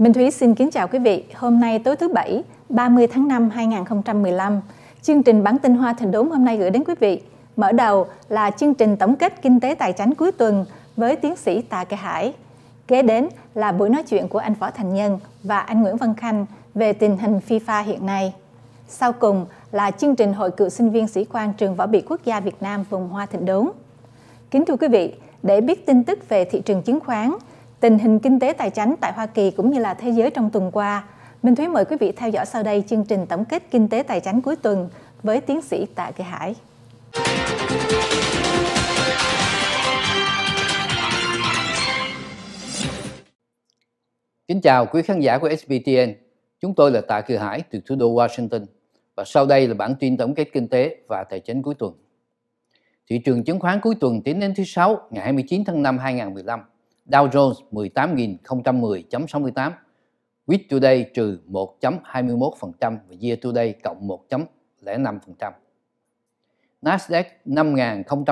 Minh Thúy xin kính chào quý vị. Hôm nay tối thứ Bảy, 30 tháng 5 2015, chương trình bản tin Hoa Thành Đốn hôm nay gửi đến quý vị. Mở đầu là chương trình tổng kết kinh tế tài chính cuối tuần với tiến sĩ Tạ Kỳ Hải. Kế đến là buổi nói chuyện của anh Võ Thành Nhân và anh Nguyễn Văn Khanh về tình hình FIFA hiện nay. Sau cùng là chương trình hội cựu sinh viên sĩ quan trường võ bị quốc gia Việt Nam vùng Hoa Thịnh Đốn. Kính thưa quý vị, để biết tin tức về thị trường chứng khoán – tình hình kinh tế tài chính tại Hoa Kỳ cũng như là thế giới trong tuần qua. Minh Thúy mời quý vị theo dõi sau đây chương trình tổng kết kinh tế tài chính cuối tuần với tiến sĩ Tạ Kỳ Hải. Kính chào quý khán giả của SBTN. Chúng tôi là Tạ Kỳ Hải từ thủ đô Washington. Và sau đây là bản tin tổng kết kinh tế và tài chính cuối tuần. Thị trường chứng khoán cuối tuần tiến đến thứ Sáu ngày 29 tháng 5 2015 Dow Jones 18.010.68, Week Today trừ 1.21% và Year Today cộng 1.05%. Nasdaq 5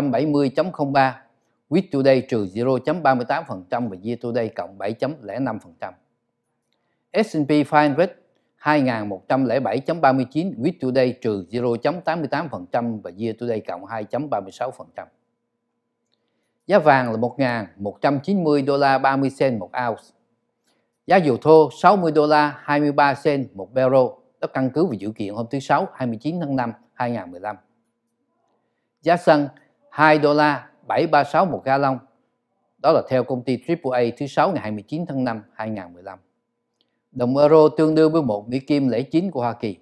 070 03 Week Today trừ 0.38% và Year Today cộng 7.05%. S&P 500 2107.39 Week Today trừ 0.88% và Year Today cộng 2.36%. Giá vàng là 1.190 đô la 30 sen một ounce. Giá dầu thô 60 đô la 23 sen một barrel. Đó căn cứ vào dự kiện hôm thứ Sáu 29 tháng 5 2015. Giá xăng 2 đô la 736 một ga lông. Đó là theo công ty AAA thứ Sáu ngày 29 tháng 5 2015. Đồng euro tương đương với một mỹ kim lẻ chín của Hoa Kỳ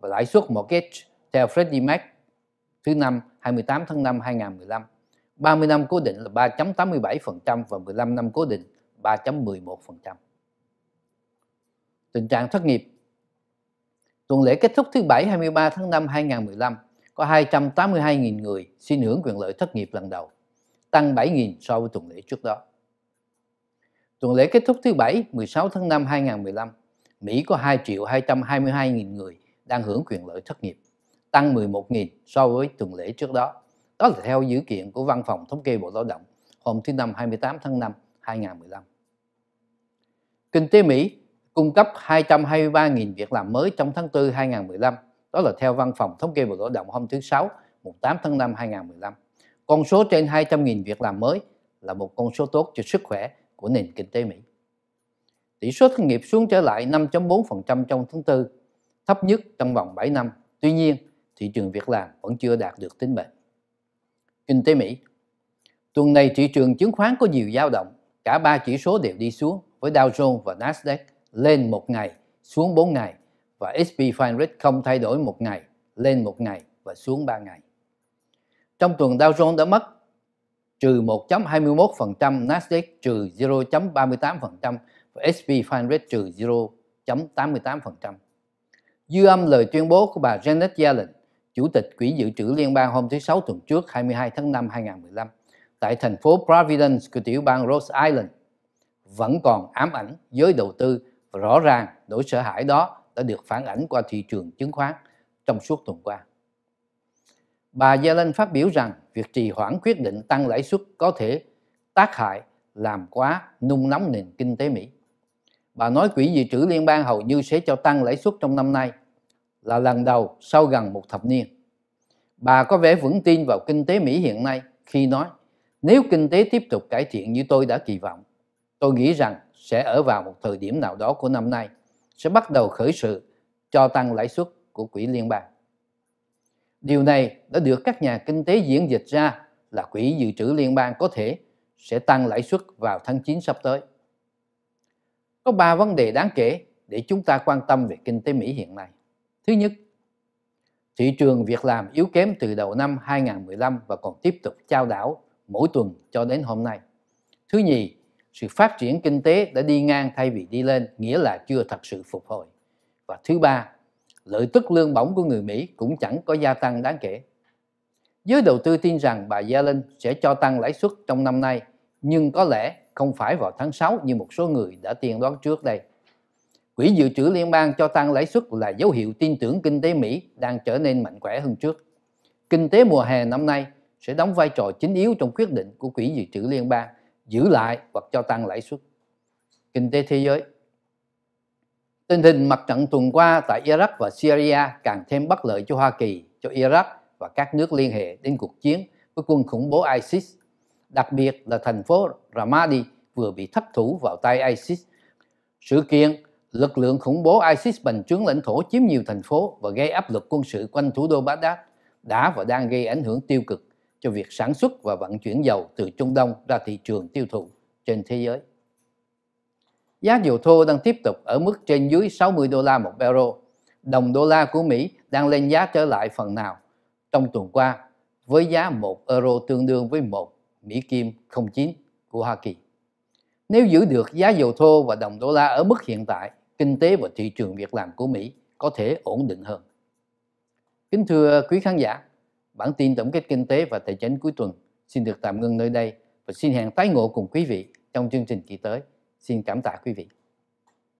và lãi suất mortgage theo Freddie Mac thứ năm 28 tháng 5 2015 30 năm cố định là 3.87% và 15 năm cố định 3.11%. Tình trạng thất nghiệp Tuần lễ kết thúc thứ Bảy 23 tháng 5 2015 có 282.000 người xin hưởng quyền lợi thất nghiệp lần đầu, tăng 7.000 so với tuần lễ trước đó. Tuần lễ kết thúc thứ Bảy 16 tháng 5 2015, Mỹ có 2 triệu 222.000 người đang hưởng quyền lợi thất nghiệp, tăng 11.000 so với tuần lễ trước đó đó là theo dữ kiện của Văn phòng Thống kê Bộ Lao động hôm thứ Năm 28 tháng 5 2015. Kinh tế Mỹ cung cấp 223.000 việc làm mới trong tháng 4 2015. Đó là theo Văn phòng Thống kê Bộ Lao động hôm thứ Sáu 8 tháng 5 2015. Con số trên 200.000 việc làm mới là một con số tốt cho sức khỏe của nền kinh tế Mỹ. Tỷ số thất nghiệp xuống trở lại 5.4% trong tháng 4, thấp nhất trong vòng 7 năm. Tuy nhiên, thị trường việc làm vẫn chưa đạt được tính bền. Kinh tế Mỹ Tuần này thị trường chứng khoán có nhiều dao động, cả ba chỉ số đều đi xuống với Dow Jones và Nasdaq lên một ngày, xuống 4 ngày và SP 500 không thay đổi một ngày, lên một ngày và xuống 3 ngày. Trong tuần Dow Jones đã mất trừ 1.21%, Nasdaq trừ 0.38% và SP 500 trừ 0.88%. Dư âm lời tuyên bố của bà Janet Yellen Chủ tịch Quỹ Dự trữ Liên bang hôm thứ Sáu tuần trước 22 tháng 5 2015 tại thành phố Providence của tiểu bang Rhode Island vẫn còn ám ảnh giới đầu tư và rõ ràng nỗi sợ hãi đó đã được phản ảnh qua thị trường chứng khoán trong suốt tuần qua. Bà Yellen phát biểu rằng việc trì hoãn quyết định tăng lãi suất có thể tác hại làm quá nung nóng nền kinh tế Mỹ. Bà nói quỹ dự trữ liên bang hầu như sẽ cho tăng lãi suất trong năm nay – là lần đầu sau gần một thập niên. Bà có vẻ vững tin vào kinh tế Mỹ hiện nay khi nói nếu kinh tế tiếp tục cải thiện như tôi đã kỳ vọng, tôi nghĩ rằng sẽ ở vào một thời điểm nào đó của năm nay sẽ bắt đầu khởi sự cho tăng lãi suất của quỹ liên bang. Điều này đã được các nhà kinh tế diễn dịch ra là quỹ dự trữ liên bang có thể sẽ tăng lãi suất vào tháng 9 sắp tới. Có 3 vấn đề đáng kể để chúng ta quan tâm về kinh tế Mỹ hiện nay. Thứ nhất, thị trường việc làm yếu kém từ đầu năm 2015 và còn tiếp tục trao đảo mỗi tuần cho đến hôm nay. Thứ nhì, sự phát triển kinh tế đã đi ngang thay vì đi lên, nghĩa là chưa thật sự phục hồi. Và thứ ba, lợi tức lương bổng của người Mỹ cũng chẳng có gia tăng đáng kể. Giới đầu tư tin rằng bà Yellen sẽ cho tăng lãi suất trong năm nay, nhưng có lẽ không phải vào tháng 6 như một số người đã tiên đoán trước đây. Quỹ dự trữ liên bang cho tăng lãi suất là dấu hiệu tin tưởng kinh tế Mỹ đang trở nên mạnh khỏe hơn trước. Kinh tế mùa hè năm nay sẽ đóng vai trò chính yếu trong quyết định của Quỹ dự trữ liên bang giữ lại hoặc cho tăng lãi suất. Kinh tế thế giới Tình hình mặt trận tuần qua tại Iraq và Syria càng thêm bất lợi cho Hoa Kỳ, cho Iraq và các nước liên hệ đến cuộc chiến với quân khủng bố ISIS, đặc biệt là thành phố Ramadi vừa bị thất thủ vào tay ISIS. Sự kiện lực lượng khủng bố ISIS bành trướng lãnh thổ chiếm nhiều thành phố và gây áp lực quân sự quanh thủ đô Baghdad đã và đang gây ảnh hưởng tiêu cực cho việc sản xuất và vận chuyển dầu từ Trung Đông ra thị trường tiêu thụ trên thế giới. Giá dầu thô đang tiếp tục ở mức trên dưới 60 đô la một barrel. Đồng đô la của Mỹ đang lên giá trở lại phần nào trong tuần qua với giá 1 euro tương đương với 1 Mỹ Kim 09 của Hoa Kỳ. Nếu giữ được giá dầu thô và đồng đô la ở mức hiện tại kinh tế và thị trường việc làm của Mỹ có thể ổn định hơn. Kính thưa quý khán giả, bản tin tổng kết kinh tế và tài chính cuối tuần xin được tạm ngưng nơi đây và xin hẹn tái ngộ cùng quý vị trong chương trình kỳ tới. Xin cảm tạ quý vị.